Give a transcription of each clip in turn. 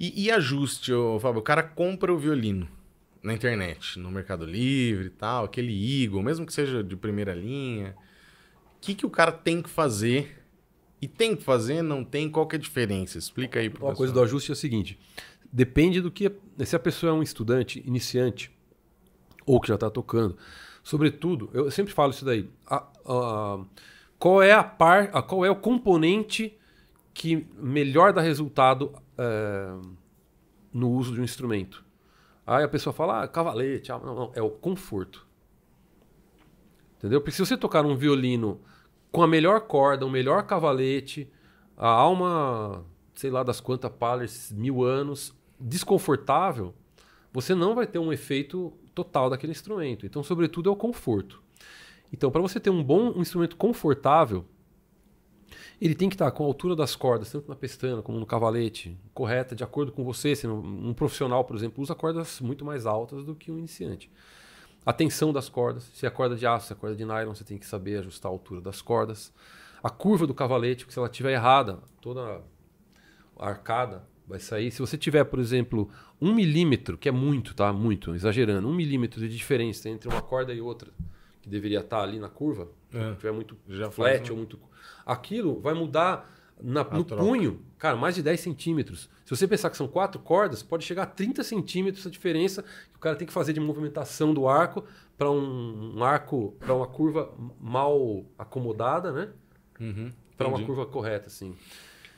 E, e ajuste, ô, Fábio, o cara compra o violino na internet, no Mercado Livre e tal, aquele Eagle, mesmo que seja de primeira linha. O que, que o cara tem que fazer? E tem que fazer, não tem? Qual que é a diferença? Explica aí. Uma pessoal. coisa do ajuste é o seguinte, depende do que... Se a pessoa é um estudante, iniciante, ou que já está tocando, sobretudo, eu sempre falo isso daí, a, a, qual, é a par, a, qual é o componente que melhor dá resultado é, no uso de um instrumento? Aí a pessoa fala, ah, cavalete, ah, não, não, é o conforto. Entendeu? Porque se você tocar um violino com a melhor corda, o melhor cavalete, a alma, sei lá das quantas palhas, mil anos, desconfortável, você não vai ter um efeito total daquele instrumento. Então, sobretudo, é o conforto. Então, para você ter um bom um instrumento confortável, ele tem que estar com a altura das cordas, tanto na pestana como no cavalete, correta, de acordo com você. Se um profissional, por exemplo, usa cordas muito mais altas do que um iniciante. A tensão das cordas, se é corda de aço, se é corda de nylon, você tem que saber ajustar a altura das cordas. A curva do cavalete, porque se ela estiver errada, toda a arcada vai sair. Se você tiver, por exemplo, um milímetro, que é muito, tá? Muito, exagerando, um milímetro de diferença entre uma corda e outra, que deveria estar ali na curva, é. tiver muito Já flat ou muito. Aquilo vai mudar na, no troca. punho, cara, mais de 10 centímetros. Se você pensar que são quatro cordas, pode chegar a 30 centímetros a diferença que o cara tem que fazer de movimentação do arco para um, um, arco, para uma curva mal acomodada, né? Uhum, para uma curva correta, assim.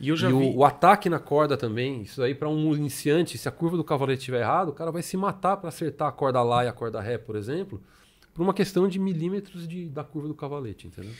E, eu já e vi... o, o, ataque na corda também, isso aí para um iniciante, se a curva do cavalete estiver errado, o cara vai se matar para acertar a corda lá e a corda ré, por exemplo, por uma questão de milímetros de, da curva do cavalete, entendeu?